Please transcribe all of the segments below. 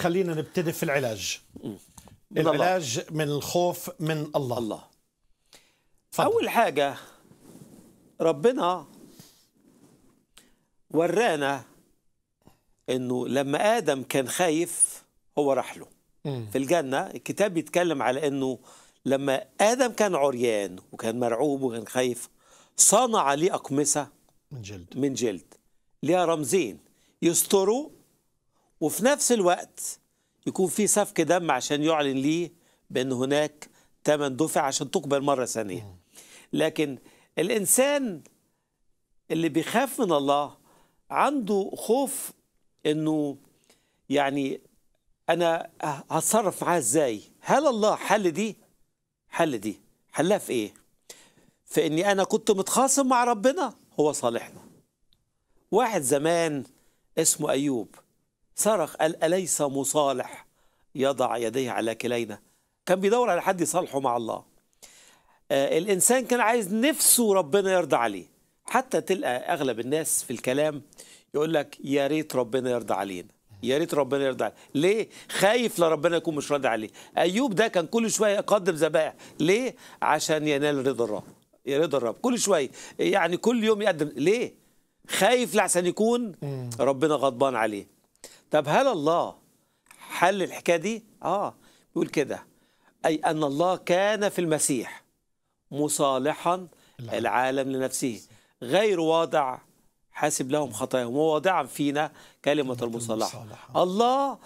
خلينا نبتدي في العلاج من العلاج الله. من الخوف من الله الله فضل. أول حاجة ربنا ورانا انه لما ادم كان خايف هو راح له في الجنه الكتاب بيتكلم على انه لما ادم كان عريان وكان مرعوب وكان خايف صنع لي اقمصه من جلد من جلد ليها رمزين يستروا وفي نفس الوقت يكون في سفك دم عشان يعلن ليه بأن هناك ثمن دفع عشان تقبل مرة ثانية لكن الإنسان اللي بيخاف من الله عنده خوف أنه يعني أنا هتصرف معاه إزاي هل الله حل دي حل دي حلها في إيه في إني أنا كنت متخاصم مع ربنا هو صالحنا واحد زمان اسمه أيوب صرخ قال أليس مصالح يضع يديه على كلينا كان بيدور على حد يصالحه مع الله آه الإنسان كان عايز نفسه ربنا يرضى عليه حتى تلقى أغلب الناس في الكلام يقول لك يا ريت ربنا يرضى علينا يا ريت ربنا يرضى عليه ليه خايف لربنا يكون مش راضي عليه ايوب ده كان كل شويه يقدم ذبائح ليه عشان ينال رضا الرب يا رضا الرب كل شويه يعني كل يوم يقدم ليه خايف لحسن يكون ربنا غضبان عليه طب هل الله حل الحكايه دي؟ اه بيقول كده اي ان الله كان في المسيح مصالحا العالم لنفسه غير واضع حاسب لهم خطاياهم وواضعا فينا كلمه المصالحه الله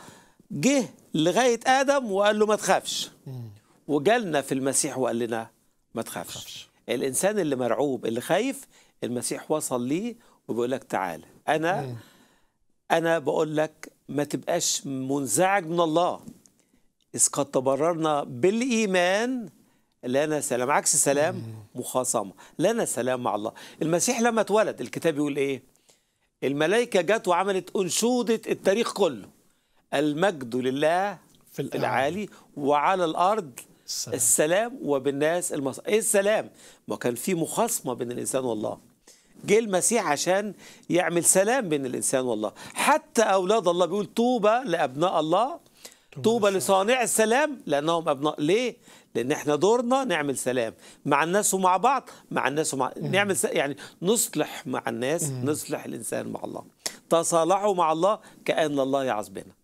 جه لغايه ادم وقال له ما تخافش وجالنا في المسيح وقال لنا ما تخافش الانسان اللي مرعوب اللي خايف المسيح وصل ليه وبيقول لك تعالى انا انا بقول لك ما تبقاش منزعج من الله إذ قد تبررنا بالإيمان لنا سلام عكس سلام مخاصمة لنا سلام مع الله المسيح لما اتولد الكتاب يقول إيه الملائكة جت وعملت أنشودة التاريخ كله المجد لله في العالي وعلى الأرض السلام, السلام وبالناس المصر إيه السلام ما كان في مخاصمة بين الإنسان والله جه المسيح عشان يعمل سلام بين الإنسان والله حتى أولاد الله بيقول طوبى لأبناء الله طوبى لصانع السلام لأنهم أبناء ليه؟ لأن احنا دورنا نعمل سلام مع الناس ومع بعض مع الناس ومع نعمل يعني نصلح مع الناس نصلح الإنسان مع الله تصالحوا مع الله كأن الله يعظ بنا